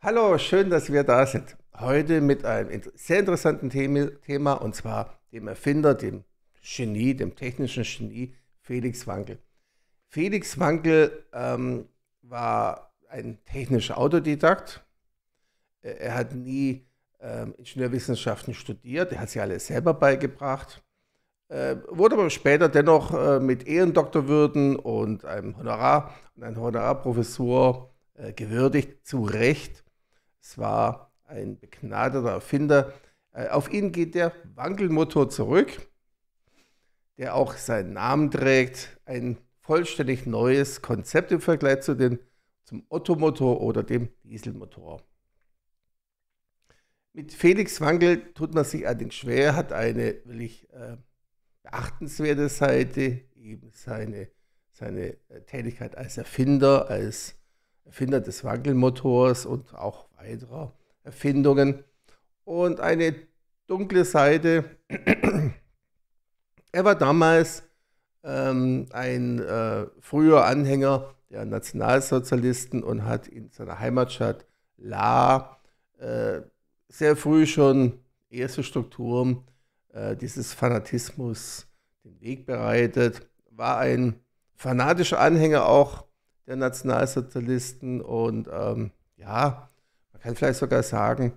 Hallo, schön, dass wir da sind. Heute mit einem sehr interessanten Thema und zwar dem Erfinder, dem Genie, dem technischen Genie Felix Wankel. Felix Wankel ähm, war ein technischer Autodidakt. Er hat nie ähm, Ingenieurwissenschaften studiert, er hat sie alle selber beigebracht. Äh, wurde aber später dennoch äh, mit Ehrendoktorwürden und einem Honorar und einer Honorarprofessur äh, gewürdigt, zu Recht. Es war ein begnadeter Erfinder. Äh, auf ihn geht der Wankelmotor zurück, der auch seinen Namen trägt. Ein vollständig neues Konzept im Vergleich zu den, zum Ottomotor oder dem Dieselmotor. Mit Felix Wankel tut man sich allerdings schwer, hat eine wirklich äh, beachtenswerte Seite, eben seine, seine äh, Tätigkeit als Erfinder, als Erfinder des Wankelmotors und auch weiterer Erfindungen. Und eine dunkle Seite. er war damals ähm, ein äh, früher Anhänger der Nationalsozialisten und hat in seiner Heimatstadt La äh, sehr früh schon erste Strukturen äh, dieses Fanatismus den Weg bereitet, war ein fanatischer Anhänger auch der Nationalsozialisten. Und ähm, ja, man kann vielleicht sogar sagen,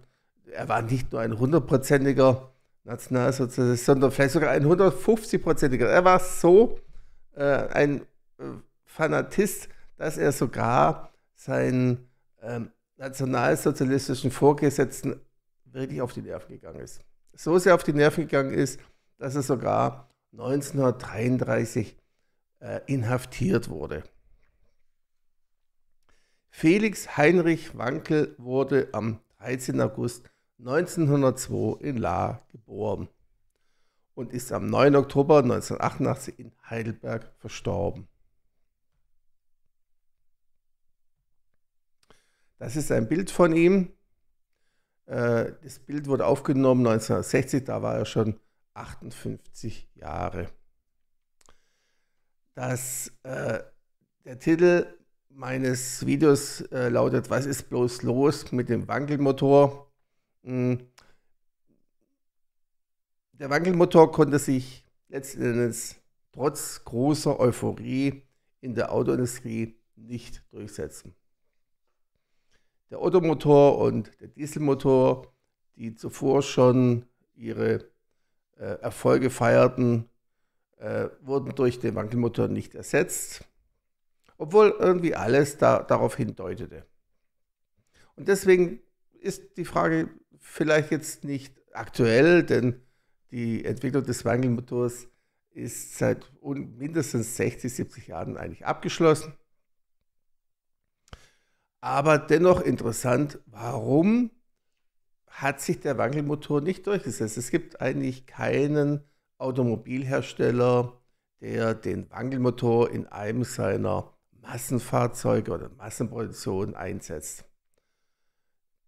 er war nicht nur ein hundertprozentiger Nationalsozialist, sondern vielleicht sogar ein 150-prozentiger. Er war so äh, ein äh, Fanatist, dass er sogar seinen ähm, nationalsozialistischen Vorgesetzten wirklich auf die Nerven gegangen ist. So sehr auf die Nerven gegangen ist, dass er sogar 1933 äh, inhaftiert wurde. Felix Heinrich Wankel wurde am 13. August 1902 in Lahr geboren und ist am 9. Oktober 1988 in Heidelberg verstorben. Das ist ein Bild von ihm. Äh, das Bild wurde aufgenommen 1960, da war er schon 58 Jahre. Das, äh, der Titel meines Videos äh, lautet, was ist bloß los mit dem Wankelmotor? Hm. Der Wankelmotor konnte sich letzten Endes trotz großer Euphorie in der Autoindustrie nicht durchsetzen. Der Ottomotor und der Dieselmotor, die zuvor schon ihre äh, Erfolge feierten, äh, wurden durch den Wankelmotor nicht ersetzt. Obwohl irgendwie alles da, darauf hindeutete. Und deswegen ist die Frage vielleicht jetzt nicht aktuell, denn die Entwicklung des Wankelmotors ist seit mindestens 60, 70 Jahren eigentlich abgeschlossen. Aber dennoch interessant, warum hat sich der Wankelmotor nicht durchgesetzt? Es gibt eigentlich keinen Automobilhersteller, der den Wankelmotor in einem seiner Massenfahrzeuge oder Massenproduktion einsetzt.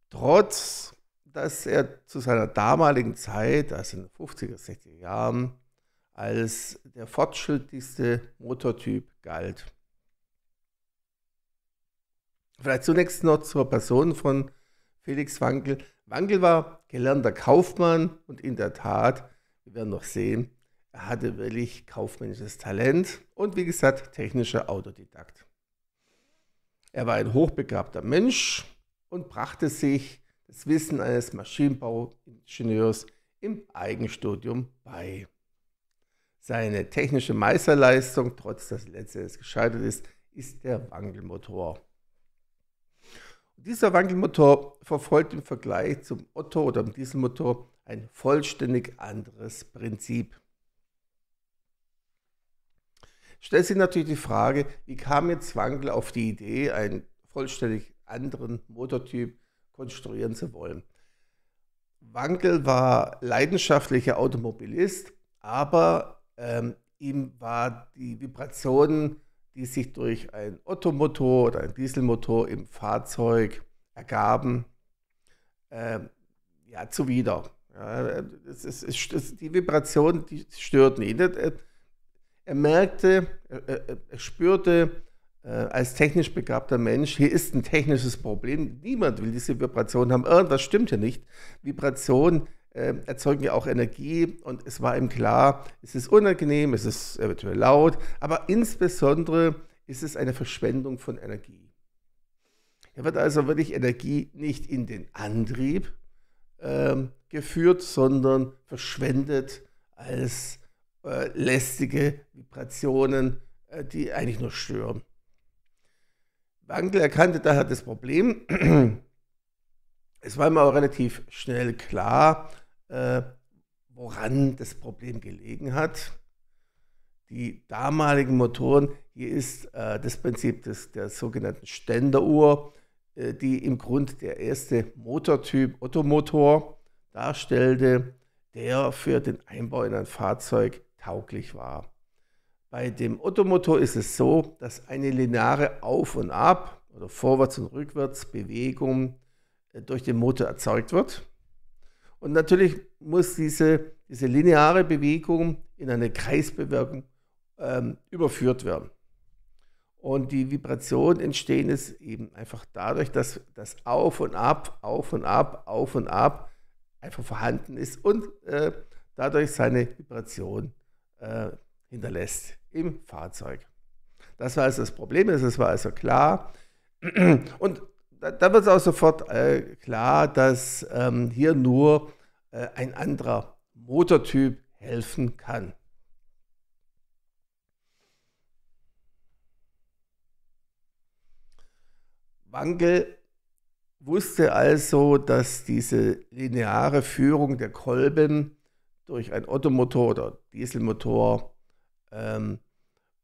Trotz, dass er zu seiner damaligen Zeit, also in den 50er, 60er Jahren, als der fortschrittlichste Motortyp galt. Vielleicht zunächst noch zur Person von Felix Wankel. Wankel war gelernter Kaufmann und in der Tat, wir werden noch sehen, er hatte wirklich kaufmännisches Talent und wie gesagt technischer Autodidakt. Er war ein hochbegabter Mensch und brachte sich das Wissen eines Maschinenbauingenieurs im Eigenstudium bei. Seine technische Meisterleistung, trotz dass er letztendlich gescheitert ist, ist der Wankelmotor. Dieser Wankelmotor verfolgt im Vergleich zum Otto oder diesem Motor ein vollständig anderes Prinzip stellt sich natürlich die Frage, wie kam jetzt Wankel auf die Idee, einen vollständig anderen Motortyp konstruieren zu wollen? Wankel war leidenschaftlicher Automobilist, aber ähm, ihm war die Vibrationen, die sich durch einen Ottomotor oder einen Dieselmotor im Fahrzeug ergaben, äh, ja, zuwider. Ja, das ist, das ist, die Vibrationen die störten ihn. Nicht, er merkte, er, er spürte äh, als technisch begabter Mensch, hier ist ein technisches Problem. Niemand will diese Vibration haben. Irgendwas stimmt ja nicht. Vibration äh, erzeugen ja auch Energie und es war ihm klar, es ist unangenehm, es ist eventuell laut, aber insbesondere ist es eine Verschwendung von Energie. Er wird also wirklich Energie nicht in den Antrieb ähm, geführt, sondern verschwendet als Energie äh, lästige Vibrationen, äh, die eigentlich nur stören. Wankel erkannte daher das Problem. Es war ihm auch relativ schnell klar, äh, woran das Problem gelegen hat. Die damaligen Motoren, hier ist äh, das Prinzip des, der sogenannten Ständeruhr, äh, die im Grund der erste Motortyp Ottomotor darstellte, der für den Einbau in ein Fahrzeug tauglich war. Bei dem Ottomotor ist es so, dass eine lineare Auf- und Ab- oder Vorwärts- und Rückwärtsbewegung äh, durch den Motor erzeugt wird. Und natürlich muss diese, diese lineare Bewegung in eine Kreisbewegung ähm, überführt werden. Und die Vibrationen entstehen es eben einfach dadurch, dass das Auf und Ab, Auf und Ab, Auf und Ab einfach vorhanden ist und äh, dadurch seine Vibration äh, hinterlässt im Fahrzeug. Das war also das Problem, das war also klar. Und da, da wird es auch sofort äh, klar, dass ähm, hier nur äh, ein anderer Motortyp helfen kann. Wankel wusste also, dass diese lineare Führung der Kolben durch einen Ottomotor oder Dieselmotor ähm,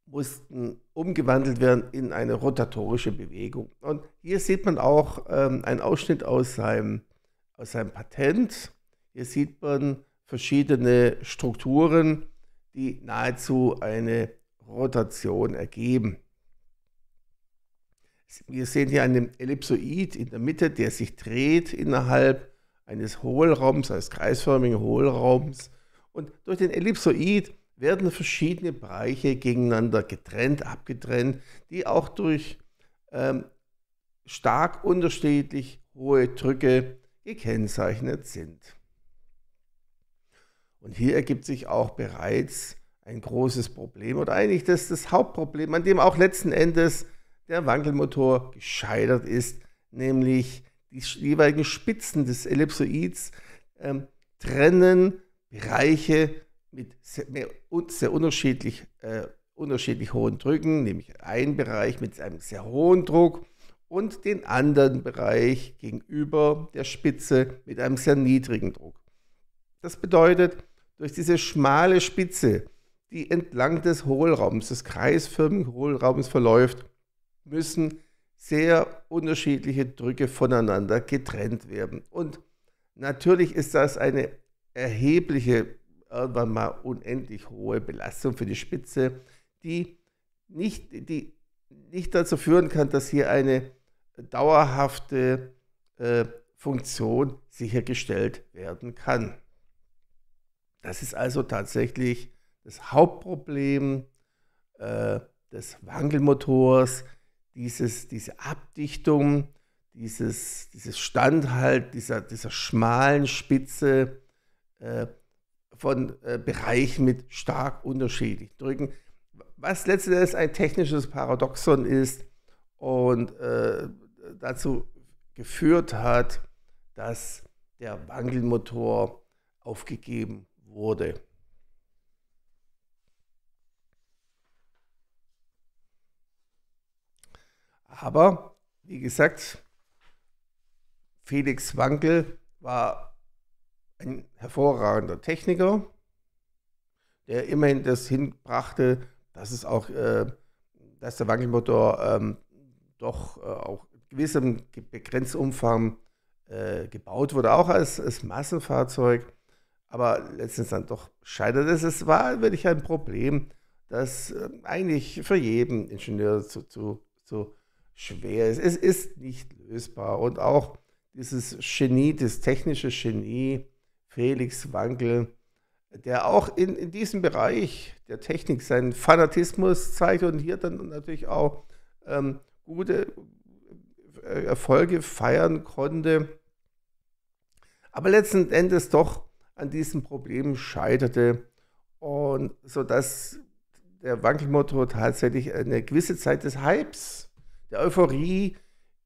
mussten umgewandelt werden in eine rotatorische Bewegung. Und hier sieht man auch ähm, einen Ausschnitt aus seinem, aus seinem Patent. Hier sieht man verschiedene Strukturen, die nahezu eine Rotation ergeben. Wir sehen hier einen Ellipsoid in der Mitte, der sich dreht innerhalb eines Hohlraums, eines kreisförmigen Hohlraums. Und durch den Ellipsoid werden verschiedene Bereiche gegeneinander getrennt, abgetrennt, die auch durch ähm, stark unterschiedlich hohe Drücke gekennzeichnet sind. Und hier ergibt sich auch bereits ein großes Problem oder eigentlich das, das Hauptproblem, an dem auch letzten Endes der Wankelmotor gescheitert ist, nämlich die jeweiligen Spitzen des Ellipsoids ähm, trennen Bereiche mit sehr, sehr unterschiedlich, äh, unterschiedlich hohen Drücken, nämlich einen Bereich mit einem sehr hohen Druck und den anderen Bereich gegenüber der Spitze mit einem sehr niedrigen Druck. Das bedeutet, durch diese schmale Spitze, die entlang des Hohlraums, des kreisförmigen Hohlraums verläuft, müssen sehr unterschiedliche Drücke voneinander getrennt werden. Und natürlich ist das eine erhebliche, irgendwann mal unendlich hohe Belastung für die Spitze, die nicht, die nicht dazu führen kann, dass hier eine dauerhafte äh, Funktion sichergestellt werden kann. Das ist also tatsächlich das Hauptproblem äh, des Wankelmotors, dieses, diese Abdichtung, dieses, dieses Standhalt dieser, dieser schmalen Spitze äh, von äh, Bereichen mit stark unterschiedlichen Drücken, was letztendlich ein technisches Paradoxon ist und äh, dazu geführt hat, dass der Wankelmotor aufgegeben wurde. Aber, wie gesagt, Felix Wankel war ein hervorragender Techniker, der immerhin das hinbrachte, dass es auch, äh, dass der Wankelmotor ähm, doch äh, auch in gewissem Begrenzumfang äh, gebaut wurde, auch als, als Massenfahrzeug. Aber letztens dann doch scheiterte es. war wirklich ein Problem, das äh, eigentlich für jeden Ingenieur zu, zu, zu schwer ist. Es ist nicht lösbar. Und auch dieses Genie, das technische Genie, Felix Wankel, der auch in, in diesem Bereich der Technik seinen Fanatismus zeigt und hier dann natürlich auch ähm, gute äh, Erfolge feiern konnte, aber letzten Endes doch an diesem Problem scheiterte und so dass der Wankelmotor tatsächlich eine gewisse Zeit des Hypes, der Euphorie,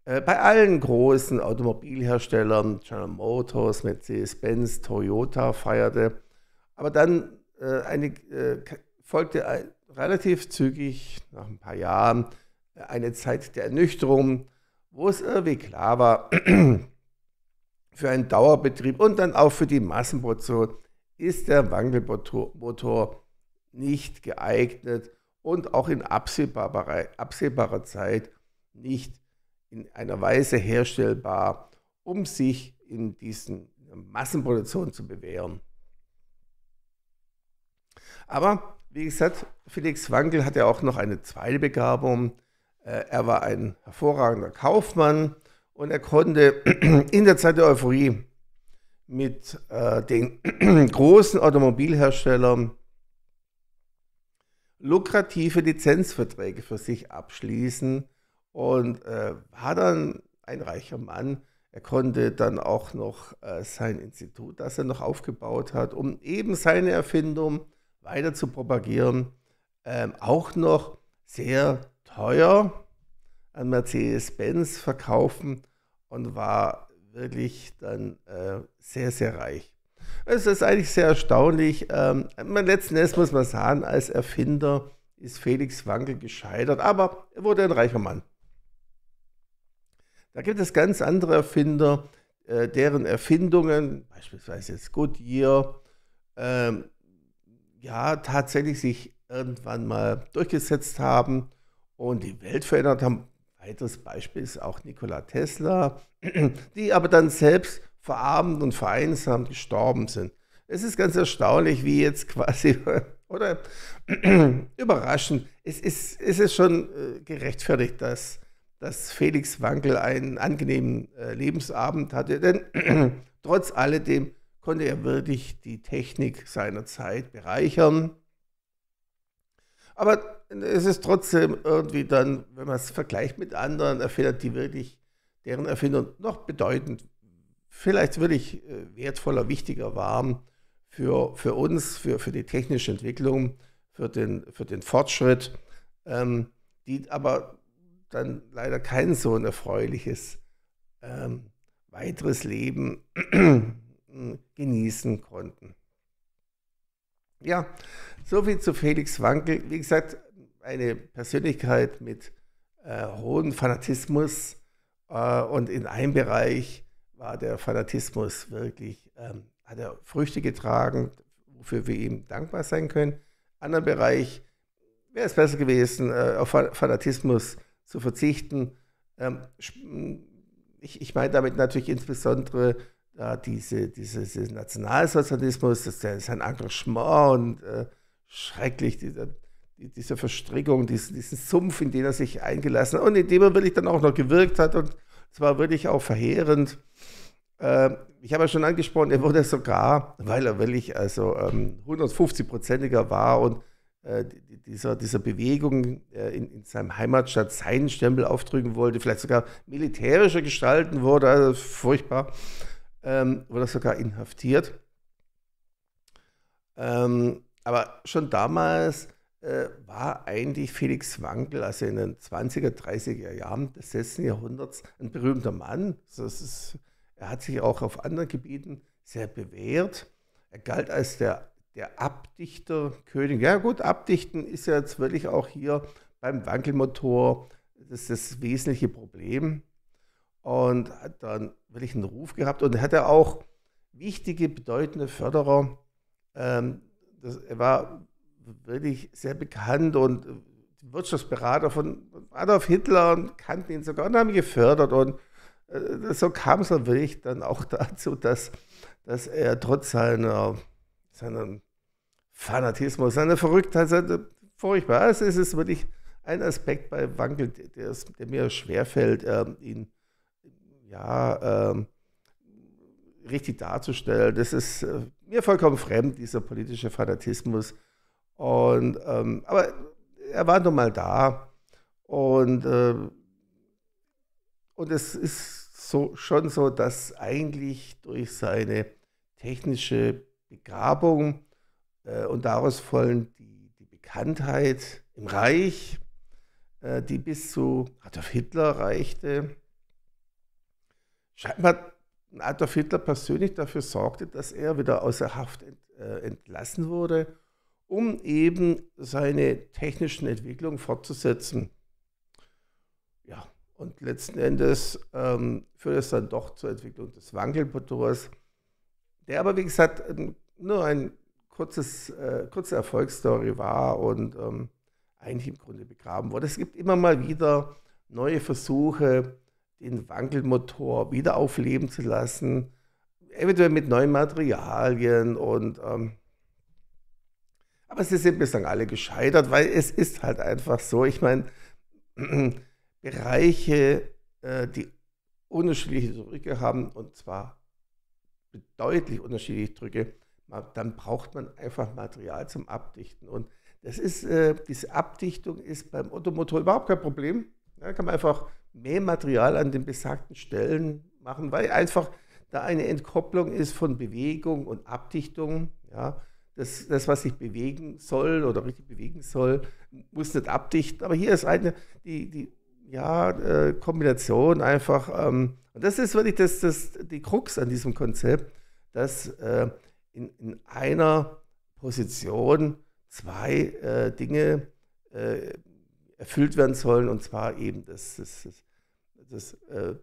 äh, bei allen großen Automobilherstellern, General Motors, Mercedes-Benz, Toyota feierte. Aber dann äh, eine, äh, folgte ein, relativ zügig, nach ein paar Jahren, eine Zeit der Ernüchterung, wo es irgendwie klar war, für einen Dauerbetrieb und dann auch für die Massenproduktion ist der Wankelmotor nicht geeignet und auch in absehbarer, absehbarer Zeit nicht in einer Weise herstellbar, um sich in diesen Massenproduktion zu bewähren. Aber wie gesagt, Felix Wankel hatte auch noch eine zweite Begabung. Äh, er war ein hervorragender Kaufmann und er konnte in der Zeit der Euphorie mit äh, den großen Automobilherstellern lukrative Lizenzverträge für sich abschließen und äh, war dann ein reicher Mann. Er konnte dann auch noch äh, sein Institut, das er noch aufgebaut hat, um eben seine Erfindung weiter zu propagieren, ähm, auch noch sehr teuer an Mercedes-Benz verkaufen und war wirklich dann äh, sehr, sehr reich. Es ist eigentlich sehr erstaunlich. Ähm, letzten Endes muss man sagen, als Erfinder ist Felix Wankel gescheitert, aber er wurde ein reicher Mann. Da gibt es ganz andere Erfinder, äh, deren Erfindungen, beispielsweise jetzt Goodyear, äh, ja, tatsächlich sich irgendwann mal durchgesetzt haben und die Welt verändert haben. Weiteres Beispiel ist auch Nikola Tesla, die aber dann selbst verarmt und vereinsamt gestorben sind. Es ist ganz erstaunlich, wie jetzt quasi, oder überraschend, es ist, es ist schon äh, gerechtfertigt, dass dass Felix Wankel einen angenehmen äh, Lebensabend hatte, denn trotz alledem konnte er wirklich die Technik seiner Zeit bereichern. Aber es ist trotzdem irgendwie dann, wenn man es vergleicht mit anderen Erfindern, die wirklich deren Erfindung noch bedeutend, vielleicht wirklich äh, wertvoller, wichtiger waren für, für uns, für, für die technische Entwicklung, für den, für den Fortschritt, ähm, die aber dann leider kein so ein erfreuliches ähm, weiteres Leben genießen konnten. Ja, soviel zu Felix Wankel. Wie gesagt, eine Persönlichkeit mit äh, hohem Fanatismus äh, und in einem Bereich war der Fanatismus wirklich, ähm, hat er Früchte getragen, wofür wir ihm dankbar sein können. Anderer Bereich wäre es besser gewesen, äh, auf Fanatismus zu verzichten. Ähm, hm, ich, ich meine damit natürlich insbesondere ja, äh, diese, dieses Nationalsozialismus, das, ist ein Engagement und äh, schrecklich, diese, äh, diese Verstrickung, diesen, diesen Sumpf, in den er sich eingelassen hat und in dem er wirklich dann auch noch gewirkt hat und zwar wirklich auch verheerend. Äh, ich habe ja schon angesprochen, er wurde sogar, weil er wirklich also ähm, 150-prozentiger war und äh, dieser, dieser Bewegung äh, in, in seinem Heimatstaat seinen Stempel aufdrücken wollte, vielleicht sogar militärischer gestalten wurde, also furchtbar, ähm, wurde sogar inhaftiert. Ähm, aber schon damals äh, war eigentlich Felix Wankel, also in den 20er, 30er Jahren des letzten Jahrhunderts, ein berühmter Mann. Also ist, er hat sich auch auf anderen Gebieten sehr bewährt. Er galt als der der Abdichterkönig. Ja gut, Abdichten ist ja jetzt wirklich auch hier beim Wankelmotor das, das wesentliche Problem. Und hat dann wirklich einen Ruf gehabt und hat er auch wichtige, bedeutende Förderer. Ähm, das, er war wirklich sehr bekannt und äh, Wirtschaftsberater von Adolf Hitler und kannten ihn sogar und haben ihn gefördert. Und äh, so kam es dann wirklich dann auch dazu, dass, dass er trotz seiner seinem Fanatismus, seiner Verrücktheit, seine furchtbar. Also es ist wirklich ein Aspekt bei Wankel, der, der mir schwerfällt, ähm, ihn ja, ähm, richtig darzustellen. Das ist äh, mir vollkommen fremd, dieser politische Fanatismus. Und, ähm, aber er war nun mal da. Und, und es ist so, schon so, dass eigentlich durch seine technische Begabung äh, und daraus folgend die, die, Bekanntheit im Reich, äh, die bis zu Adolf Hitler reichte. Scheinbar Adolf Hitler persönlich dafür sorgte, dass er wieder außer Haft ent, äh, entlassen wurde, um eben seine technischen Entwicklungen fortzusetzen. Ja, und letzten Endes ähm, führt es dann doch zur Entwicklung des Wankelmotors, der aber, wie gesagt, ein nur ein kurzes, äh, kurze Erfolgsstory war und ähm, eigentlich im Grunde begraben wurde. Es gibt immer mal wieder neue Versuche, den Wankelmotor wieder aufleben zu lassen, eventuell mit neuen Materialien und ähm, aber sie sind bislang alle gescheitert, weil es ist halt einfach so. Ich meine, Bereiche, äh, die unterschiedliche Drücke haben, und zwar deutlich unterschiedliche Drücke, dann braucht man einfach Material zum Abdichten. Und das ist, äh, diese Abdichtung ist beim Ottomotor überhaupt kein Problem. Da kann man einfach mehr Material an den besagten Stellen machen, weil einfach da eine Entkopplung ist von Bewegung und Abdichtung. Ja. Das, das, was sich bewegen soll oder richtig bewegen soll, muss nicht abdichten. Aber hier ist eine, die, die ja, äh, Kombination einfach. Ähm, und das ist wirklich das, das, die Krux an diesem Konzept, dass äh, in, in einer Position zwei äh, Dinge äh, erfüllt werden sollen, und zwar eben das, das, das, das äh,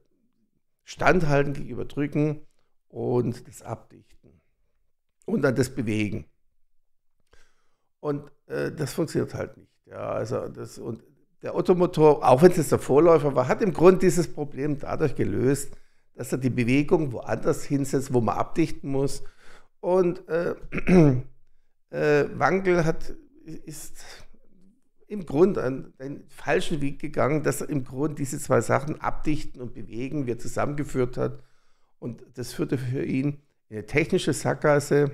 Standhalten gegenüber Drücken und das Abdichten und dann das Bewegen. Und äh, das funktioniert halt nicht. Ja, also das, und der Ottomotor, auch wenn es jetzt der Vorläufer war, hat im Grunde dieses Problem dadurch gelöst, dass er die Bewegung woanders hinsetzt, wo man abdichten muss und äh, äh, Wankel hat, ist im Grunde einen, einen falschen Weg gegangen, dass er im Grunde diese zwei Sachen abdichten und bewegen, wie er zusammengeführt hat. Und das führte für ihn in eine technische Sackgasse,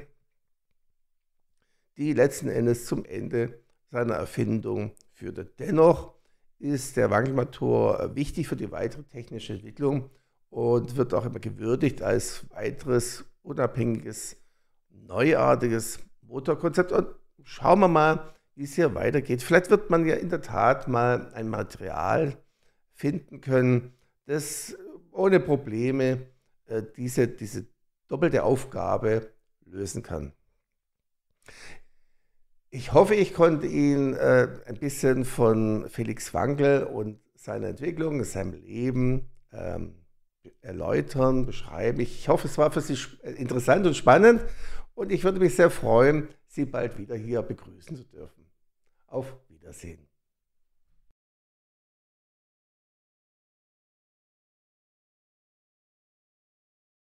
die letzten Endes zum Ende seiner Erfindung führte. Dennoch ist der Wankelmotor wichtig für die weitere technische Entwicklung und wird auch immer gewürdigt als weiteres unabhängiges neuartiges Motorkonzept. Und schauen wir mal, wie es hier weitergeht. Vielleicht wird man ja in der Tat mal ein Material finden können, das ohne Probleme äh, diese, diese doppelte Aufgabe lösen kann. Ich hoffe, ich konnte Ihnen äh, ein bisschen von Felix Wankel und seiner Entwicklung, seinem Leben ähm, erläutern, beschreiben. Ich hoffe, es war für Sie äh, interessant und spannend und ich würde mich sehr freuen, Sie bald wieder hier begrüßen zu dürfen. Auf Wiedersehen.